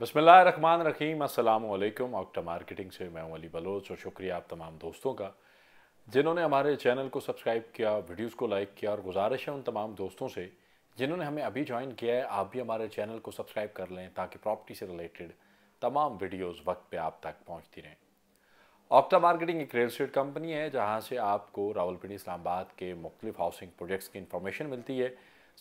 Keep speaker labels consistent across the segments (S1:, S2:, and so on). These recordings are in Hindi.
S1: बसमान रहीम असल ऑक्टा मार्केटिंग से मैं अली बलोच और शुक्रिया आप तमाम दोस्तों का जिन्होंने हमारे चैनल को सब्सक्राइब किया वीडियोज़ को लाइक किया और गुजारिश है उन तमाम दोस्तों से जिन्होंने हमें अभी ज्वाइन किया है आप भी हमारे चैनल को सब्सक्राइब कर लें ताकि प्रॉपर्टी से रिलेटेड तमाम वीडियोज़ वक्त पर आप तक पहुँचती रहें ऑक्टा मार्केटिंग एक रियल स्टेट कंपनी है जहाँ से आपको रावलपिंडी इस्लामाबाद के मुख्तलिफ हाउसिंग प्रोजेक्ट्स की इन्फॉर्मेशन मिलती है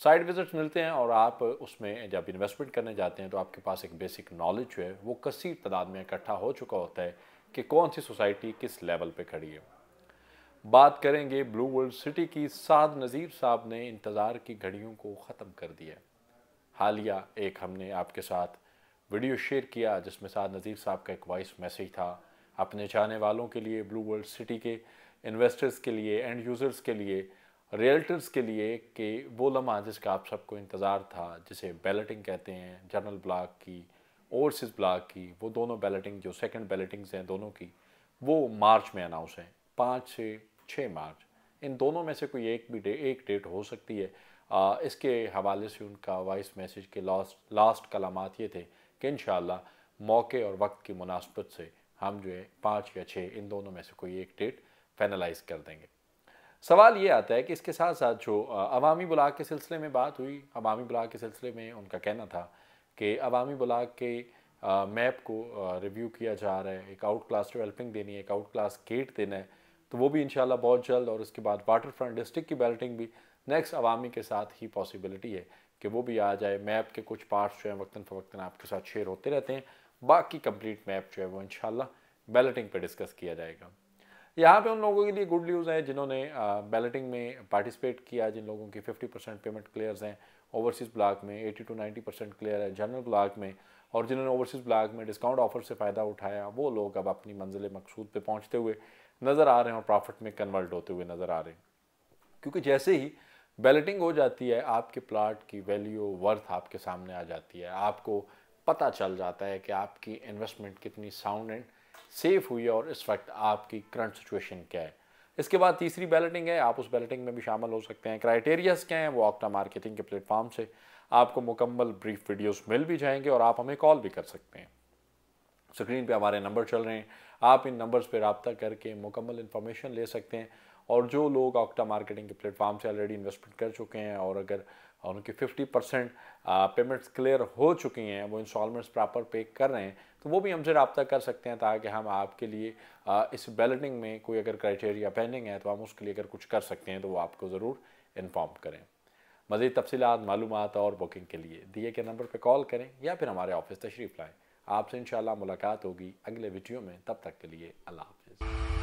S1: साइड विजिट्स मिलते हैं और आप उसमें जब इन्वेस्टमेंट करने जाते हैं तो आपके पास एक बेसिक नॉलेज जो है वो कसी तादाद में इकट्ठा हो चुका होता है कि कौन सी सोसाइटी किस लेवल पे खड़ी है बात करेंगे ब्लू वर्ल्ड सिटी की साद नज़ीर साहब ने इंतज़ार की घड़ियों को ख़त्म कर दिया हालिया एक हमने आपके साथ वीडियो शेयर किया जिसमें साद नज़ीर साहब का एक वॉइस मैसेज था अपने चाहने वालों के लिए ब्लू वर्ल्ड सिटी के इन्वेस्टर्स के लिए एंड यूज़र्स के लिए रियल्टर्स के लिए कि वो लम्हा जिसका आप सबको इंतज़ार था जिसे बैलेटिंग कहते हैं जनरल ब्लॉक की ओवरसीज ब्लॉक की वो दोनों बैलेटिंग जो सेकंड बैलेटिंग्स हैं दोनों की वो मार्च में अनाउंस हैं पाँच से छः मार्च इन दोनों में से कोई एक भी डे एक डेट हो सकती है आ, इसके हवाले से उनका वॉइस मैसेज के लास्ट लास्ट कलाम ये थे कि इन मौके और वक्त की मुनासबत से हम जो है पाँच या छः इन दोनों में से कोई एक डेट फाइनलाइज कर देंगे सवाल ये आता है कि इसके साथ साथ जो अवामी बुलाक के सिलसिले में बात हुई अवामी बुलाक के सिलसिले में उनका कहना था कि अवामी बुलाक के मैप को रिव्यू किया जा रहा है एक आउट क्लास डेवलपिंग देनी है एक आउट क्लास गेट देना है तो वो भी इन बहुत जल्द और उसके बाद वाटर फ्रंट डिस्ट्रिक्ट की बैल्टिंग भी नेक्स्ट अवामी के साथ ही पॉसिबिलिटी है कि वो भी आ जाए मैप के कुछ पार्ट्स जो हैं वक्ता फ़वक्ता आपके साथ शेयर होते रहते हैं बाकी कंप्लीट मैप जो है वो इन बैलेटिंग पर डिस्कस किया जाएगा यहाँ पे उन लोगों के लिए गुड न्यूज़ है जिन्होंने बैलेटिंग में पार्टिसिपेट किया जिन लोगों की 50 परसेंट पेमेंट क्लियर्स हैं ओवरसीज़ ब्लॉक में 80 टू 90 परसेंट क्लियर है जनरल ब्लॉक में और जिन्होंने ओवरसीज़ ब्लॉक में डिस्काउंट ऑफर से फ़ायदा उठाया वो लोग अब अपनी मंजिल मकसूद पर पहुँचते हुए नज़र आ रहे हैं और प्रॉफिट में कन्वर्ट होते हुए नज़र आ रहे हैं क्योंकि जैसे ही बैलेटिंग हो जाती है आपके प्लाट की वैल्यू वर्थ आपके सामने आ जाती है आपको पता चल जाता है कि आपकी इन्वेस्टमेंट कितनी साउंड एंड सेफ हुई है और इस वक्त आपकी करंट सिचुएशन क्या है इसके बाद तीसरी बैलेटिंग है आप उस बैलेटिंग में भी शामिल हो सकते हैं क्राइटेरियाज क्या हैं वो ऑक्टा मार्केटिंग के प्लेटफॉर्म से आपको मुकम्मल ब्रीफ वीडियोस मिल भी जाएंगे और आप हमें कॉल भी कर सकते हैं स्क्रीन पे हमारे नंबर चल रहे हैं आप इन नंबर्स पे रबता करके मुकम्मल इन्फॉर्मेशन ले सकते हैं और जो लोग ऑक्टा मार्केटिंग के प्लेटफॉर्म से ऑलरेडी इन्वेस्टमेंट कर चुके हैं और अगर उनकी 50 परसेंट पेमेंट्स क्लियर हो चुकी हैं वो इंस्टॉलमेंट्स प्रॉपर पे कर रहे हैं तो वो भी हमसे रबता कर सकते हैं ताकि हम आपके लिए इस बैलेटिंग में कोई अगर क्राइटेरिया पेंडिंग है तो हम उसके लिए अगर कुछ कर सकते हैं तो वो आपको ज़रूर इन्फॉर्म करें मज़ीद तफसीत मालूम और बुकिंग के लिए दिए के नंबर पर कॉल करें या फिर हमारे ऑफिस तशरीफ़ लाएँ आपसे इन मुलाकात होगी अगले वीडियो में तब तक के लिए अल्लाह हाफिज़